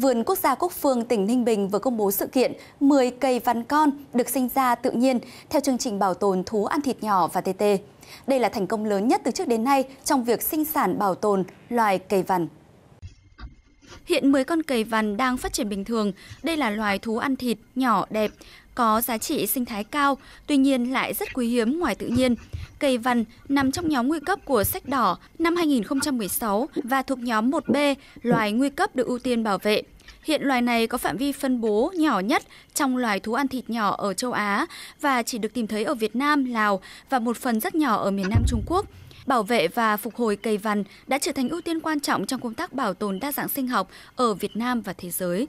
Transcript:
Vườn Quốc gia Quốc Phương tỉnh Ninh Bình vừa công bố sự kiện 10 cây vắn con được sinh ra tự nhiên theo chương trình bảo tồn thú ăn thịt nhỏ và TT. Đây là thành công lớn nhất từ trước đến nay trong việc sinh sản bảo tồn loài cây vằn. Hiện 10 con cầy vằn đang phát triển bình thường. Đây là loài thú ăn thịt nhỏ đẹp, có giá trị sinh thái cao, tuy nhiên lại rất quý hiếm ngoài tự nhiên. Cây văn nằm trong nhóm nguy cấp của sách đỏ năm 2016 và thuộc nhóm 1B, loài nguy cấp được ưu tiên bảo vệ. Hiện loài này có phạm vi phân bố nhỏ nhất trong loài thú ăn thịt nhỏ ở châu Á và chỉ được tìm thấy ở Việt Nam, Lào và một phần rất nhỏ ở miền Nam Trung Quốc bảo vệ và phục hồi cây vằn đã trở thành ưu tiên quan trọng trong công tác bảo tồn đa dạng sinh học ở Việt Nam và thế giới.